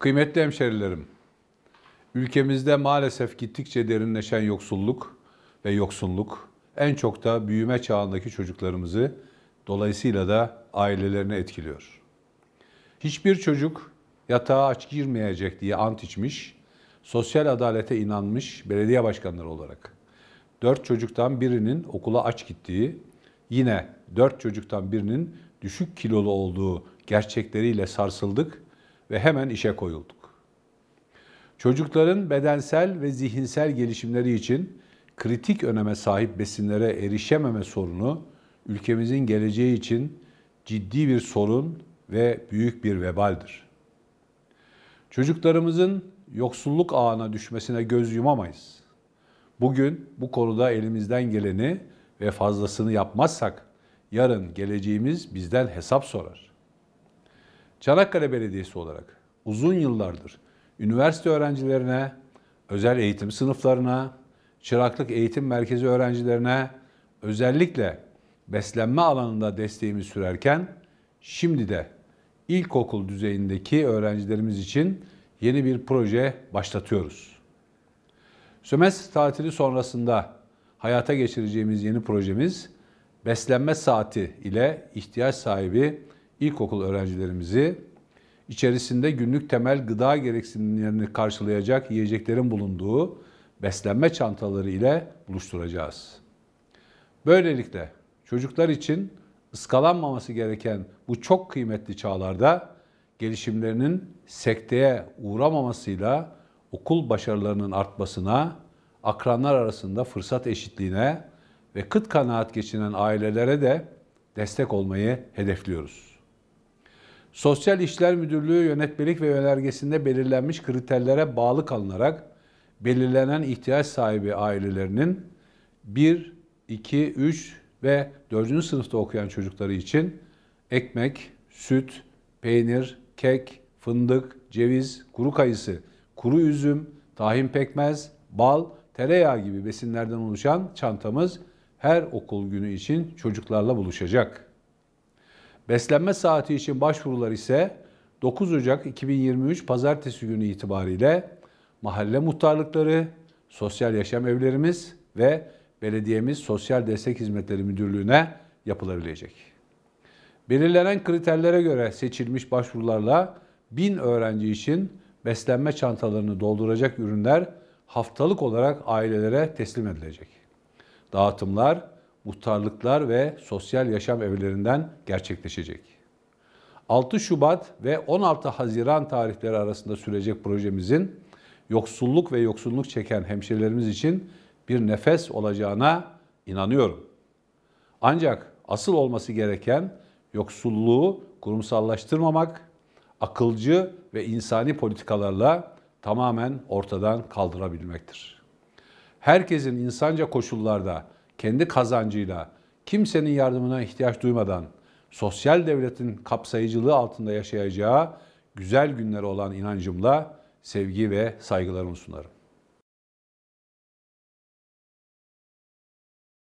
Kıymetli hemşerilerim, ülkemizde maalesef gittikçe derinleşen yoksulluk ve yoksunluk en çok da büyüme çağındaki çocuklarımızı dolayısıyla da ailelerini etkiliyor. Hiçbir çocuk yatağa aç girmeyecek diye ant içmiş, sosyal adalete inanmış belediye başkanları olarak. Dört çocuktan birinin okula aç gittiği, yine dört çocuktan birinin düşük kilolu olduğu gerçekleriyle sarsıldık ve hemen işe koyulduk. Çocukların bedensel ve zihinsel gelişimleri için kritik öneme sahip besinlere erişememe sorunu ülkemizin geleceği için ciddi bir sorun ve büyük bir vebaldir. Çocuklarımızın yoksulluk ağına düşmesine göz yumamayız. Bugün bu konuda elimizden geleni ve fazlasını yapmazsak yarın geleceğimiz bizden hesap sorar. Çanakkale Belediyesi olarak uzun yıllardır üniversite öğrencilerine, özel eğitim sınıflarına, çıraklık eğitim merkezi öğrencilerine özellikle beslenme alanında desteğimiz sürerken şimdi de ilkokul düzeyindeki öğrencilerimiz için yeni bir proje başlatıyoruz. Sömestr tatili sonrasında hayata geçireceğimiz yeni projemiz beslenme saati ile ihtiyaç sahibi ilkokul öğrencilerimizi içerisinde günlük temel gıda gereksinimlerini karşılayacak yiyeceklerin bulunduğu beslenme çantaları ile buluşturacağız. Böylelikle çocuklar için ıskalanmaması gereken bu çok kıymetli çağlarda gelişimlerinin sekteye uğramamasıyla okul başarılarının artmasına, akranlar arasında fırsat eşitliğine ve kıt kanaat geçinen ailelere de destek olmayı hedefliyoruz. Sosyal İşler Müdürlüğü yönetmelik ve önergesinde belirlenmiş kriterlere bağlı kalınarak belirlenen ihtiyaç sahibi ailelerinin 1, 2, 3 ve 4. sınıfta okuyan çocukları için ekmek, süt, peynir, kek, fındık, ceviz, kuru kayısı, kuru üzüm, tahin pekmez, bal, tereyağı gibi besinlerden oluşan çantamız her okul günü için çocuklarla buluşacak.'' Beslenme saati için başvurular ise 9 Ocak 2023 Pazartesi günü itibariyle mahalle muhtarlıkları, sosyal yaşam evlerimiz ve belediyemiz Sosyal Destek Hizmetleri Müdürlüğü'ne yapılabilecek. Belirlenen kriterlere göre seçilmiş başvurularla 1000 öğrenci için beslenme çantalarını dolduracak ürünler haftalık olarak ailelere teslim edilecek. Dağıtımlar muhtarlıklar ve sosyal yaşam evlerinden gerçekleşecek. 6 Şubat ve 16 Haziran tarihleri arasında sürecek projemizin yoksulluk ve yoksulluk çeken hemşerilerimiz için bir nefes olacağına inanıyorum. Ancak asıl olması gereken yoksulluğu kurumsallaştırmamak, akılcı ve insani politikalarla tamamen ortadan kaldırabilmektir. Herkesin insanca koşullarda kendi kazancıyla, kimsenin yardımına ihtiyaç duymadan sosyal devletin kapsayıcılığı altında yaşayacağı güzel günleri olan inancımla sevgi ve saygılarımı sunarım.